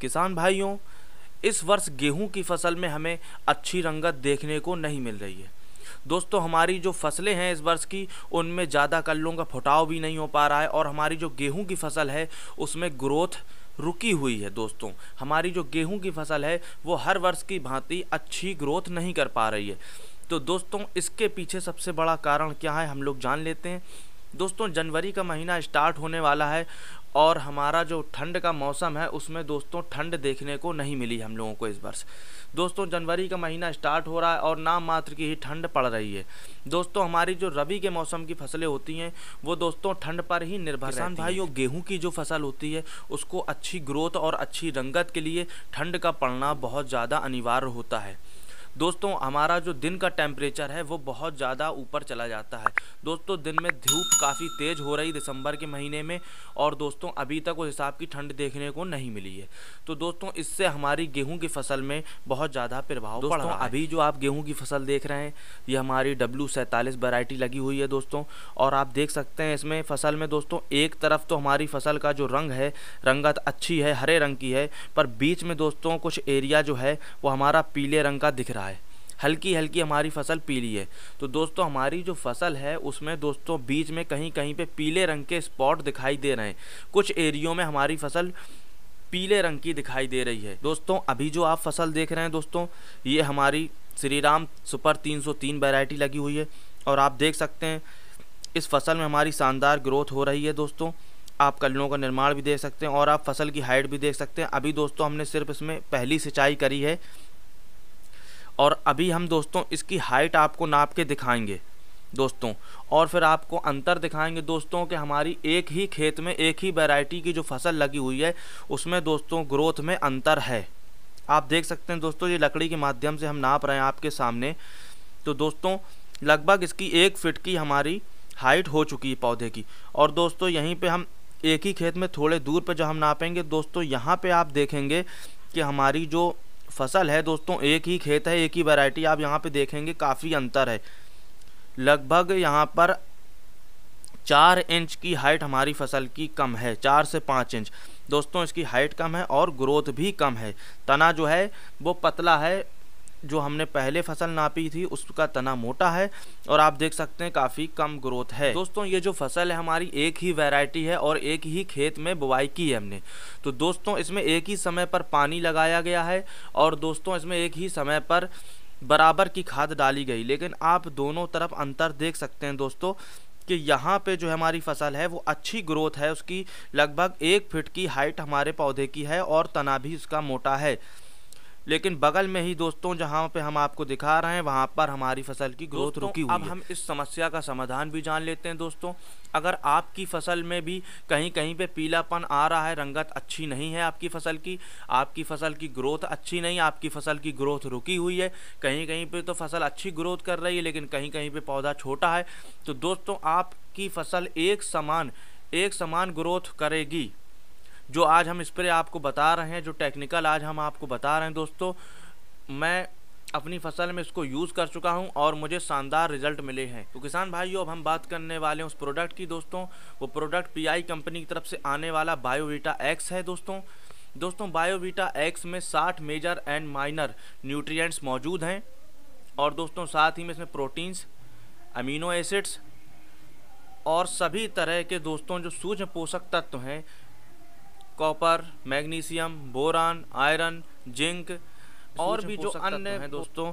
किसान भाइयों इस वर्ष गेहूं की फसल में हमें अच्छी रंगत देखने को नहीं मिल रही है दोस्तों हमारी जो फसलें हैं इस वर्ष की उनमें ज़्यादा कल्लों का फुटाव भी नहीं हो पा रहा है और हमारी जो गेहूं की फसल है उसमें ग्रोथ रुकी हुई है दोस्तों हमारी जो गेहूं की फसल है वो हर वर्ष की भांति अच्छी ग्रोथ नहीं कर पा रही है तो दोस्तों इसके पीछे सबसे बड़ा कारण क्या है हम लोग जान लेते हैं दोस्तों जनवरी का महीना स्टार्ट होने वाला है और हमारा जो ठंड का मौसम है उसमें दोस्तों ठंड देखने को नहीं मिली हम लोगों को इस वर्ष दोस्तों जनवरी का महीना स्टार्ट हो रहा है और नाम मात्र की ही ठंड पड़ रही है दोस्तों हमारी जो रबी के मौसम की फसलें होती हैं वो दोस्तों ठंड पर ही निर्भर किसान भाइयों गेहूं की जो फसल होती है उसको अच्छी ग्रोथ और अच्छी रंगत के लिए ठंड का पड़ना बहुत ज़्यादा अनिवार्य होता है दोस्तों हमारा जो दिन का टेम्परेचर है वो बहुत ज़्यादा ऊपर चला जाता है दोस्तों दिन में धूप काफ़ी तेज़ हो रही दिसंबर के महीने में और दोस्तों अभी तक उस हिसाब की ठंड देखने को नहीं मिली है तो दोस्तों इससे हमारी गेहूँ की फसल में बहुत ज़्यादा प्रभाव पड़ रहा है। अभी जो आप गेहूँ की फसल देख रहे हैं ये हमारी डब्ल्यू सैंतालीस वैरायटी लगी हुई है दोस्तों और आप देख सकते हैं इसमें फसल में दोस्तों एक तरफ तो हमारी फसल का जो रंग है रंगत अच्छी है हरे रंग की है पर बीच में दोस्तों कुछ एरिया जो है वो हमारा पीले रंग का दिख रहा है हल्की हल्की हमारी फसल पीली है तो दोस्तों हमारी जो फसल है उसमें दोस्तों बीच में कहीं कहीं पे पीले रंग के स्पॉट दिखाई दे रहे हैं कुछ एरियो में हमारी फसल पीले रंग की दिखाई दे रही है दोस्तों अभी जो आप फसल देख रहे हैं दोस्तों ये हमारी श्री राम सुपर 303 वैरायटी लगी हुई है और आप देख सकते हैं इस फसल में हमारी शानदार ग्रोथ हो रही है दोस्तों आप कलों का निर्माण भी देख सकते हैं और आप फसल की हाइट भी देख सकते हैं अभी दोस्तों हमने सिर्फ इसमें पहली सिंचाई करी है और अभी हम दोस्तों इसकी हाइट आपको नाप के दिखाएंगे दोस्तों और फिर आपको अंतर दिखाएंगे दोस्तों कि हमारी एक ही खेत में एक ही वैरायटी की जो फसल लगी हुई है उसमें दोस्तों ग्रोथ में अंतर है आप देख सकते हैं दोस्तों ये लकड़ी के माध्यम से हम नाप रहे हैं आपके सामने तो दोस्तों लगभग इसकी एक फिट की हमारी हाइट हो चुकी है पौधे की और दोस्तों यहीं पर हम एक ही खेत में थोड़े दूर पर जो हम नापेंगे दोस्तों यहाँ पर आप देखेंगे कि हमारी जो फसल है दोस्तों एक ही खेत है एक ही वैरायटी आप यहाँ पे देखेंगे काफ़ी अंतर है लगभग यहाँ पर चार इंच की हाइट हमारी फसल की कम है चार से पाँच इंच दोस्तों इसकी हाइट कम है और ग्रोथ भी कम है तना जो है वो पतला है जो हमने पहले फसल नापी थी उसका तना मोटा है और आप देख सकते हैं काफ़ी कम ग्रोथ है दोस्तों ये जो फसल है हमारी एक ही वैरायटी है और एक ही खेत में बुवाई की है हमने तो दोस्तों इसमें एक ही समय पर पानी लगाया गया है और दोस्तों इसमें एक ही समय पर बराबर की खाद डाली गई लेकिन आप दोनों तरफ अंतर देख सकते हैं दोस्तों कि यहाँ पे जो हमारी फसल है वो अच्छी ग्रोथ है उसकी लगभग एक फिट की हाइट हमारे पौधे की है और तना भी उसका मोटा है लेकिन बगल में ही दोस्तों जहाँ पे हम आपको दिखा रहे हैं वहाँ पर हमारी फसल की ग्रोथ रुकी हुई अब है। हम इस समस्या का समाधान भी जान लेते हैं दोस्तों अगर आपकी फसल में भी कहीं कहीं पे पीलापन आ रहा है रंगत अच्छी नहीं है आपकी फसल की आपकी फसल की ग्रोथ अच्छी नहीं आपकी फसल की ग्रोथ रुकी हुई है कहीं कहीं पे तो फसल अच्छी ग्रोथ कर रही है लेकिन कहीं कहीं पे पौधा छोटा है तो दोस्तों आपकी फसल एक समान एक समान ग्रोथ करेगी जो आज हम स्प्रे आपको बता रहे हैं जो टेक्निकल आज हम आपको बता रहे हैं दोस्तों मैं अपनी फसल में इसको यूज़ कर चुका हूं और मुझे शानदार रिजल्ट मिले हैं तो किसान भाइयों अब हम बात करने वाले हैं उस प्रोडक्ट की दोस्तों वो प्रोडक्ट पीआई कंपनी की तरफ से आने वाला बायोवीटा एक्स है दोस्तों दोस्तों बायोवीटा एक्स में 60 मेजर एंड माइनर न्यूट्रिएंट्स मौजूद हैं और दोस्तों साथ ही में इसमें प्रोटीन्स अमीनो एसिड्स और सभी तरह के दोस्तों जो सूक्ष्म पोषक तत्व हैं copper magnesium boron iron zinc और भी जो अन्य हैं दोस्तों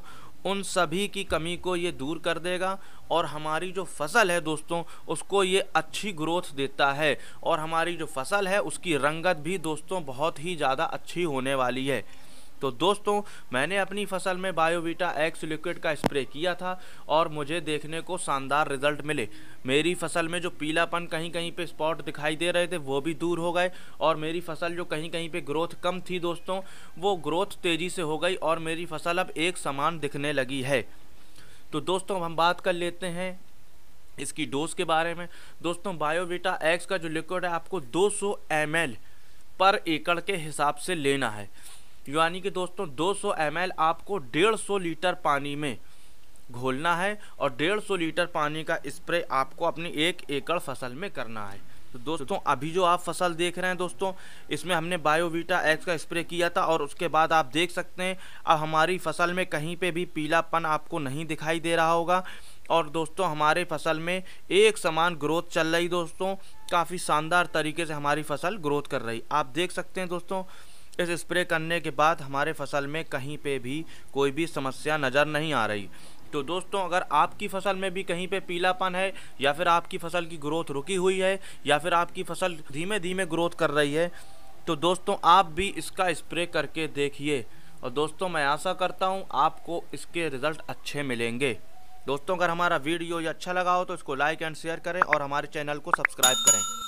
उन सभी की कमी को ये दूर कर देगा और हमारी जो फसल है दोस्तों उसको ये अच्छी ग्रोथ देता है और हमारी जो फसल है उसकी रंगत भी दोस्तों बहुत ही ज़्यादा अच्छी होने वाली है तो दोस्तों मैंने अपनी फसल में बायोविटा एक्स लिक्विड का स्प्रे किया था और मुझे देखने को शानदार रिजल्ट मिले मेरी फसल में जो पीलापन कहीं कहीं पे स्पॉट दिखाई दे रहे थे वो भी दूर हो गए और मेरी फसल जो कहीं कहीं पे ग्रोथ कम थी दोस्तों वो ग्रोथ तेज़ी से हो गई और मेरी फसल अब एक समान दिखने लगी है तो दोस्तों हम बात कर लेते हैं इसकी डोज के बारे में दोस्तों बायोविटा एक्स का जो लिक्विड है आपको 200 सौ पर एकड़ के हिसाब से लेना है यानी कि दोस्तों 200 सौ आपको 150 लीटर पानी में घोलना है और 150 लीटर पानी का स्प्रे आपको अपनी एक एकड़ फसल में करना है तो दोस्तों अभी जो आप फसल देख रहे हैं दोस्तों इसमें हमने बायोवीटा एक्स का स्प्रे किया था और उसके बाद आप देख सकते हैं अब हमारी फसल में कहीं पे भी पीलापन आपको नहीं दिखाई दे रहा होगा और दोस्तों हमारे फसल में एक समान ग्रोथ चल रही दोस्तों काफ़ी शानदार तरीके से हमारी फसल ग्रोथ कर रही आप देख सकते हैं दोस्तों इस स्प्रे करने के बाद हमारे फसल में कहीं पे भी कोई भी समस्या नज़र नहीं आ रही तो दोस्तों अगर आपकी फसल में भी कहीं पे पीलापन है या फिर आपकी फसल की ग्रोथ रुकी हुई है या फिर आपकी फसल धीमे धीमे ग्रोथ कर रही है तो दोस्तों आप भी इसका स्प्रे करके देखिए और दोस्तों मैं आशा करता हूँ आपको इसके रिज़ल्ट अच्छे मिलेंगे दोस्तों अगर हमारा वीडियो ये अच्छा लगा हो तो इसको लाइक एंड शेयर करें और हमारे चैनल को सब्सक्राइब करें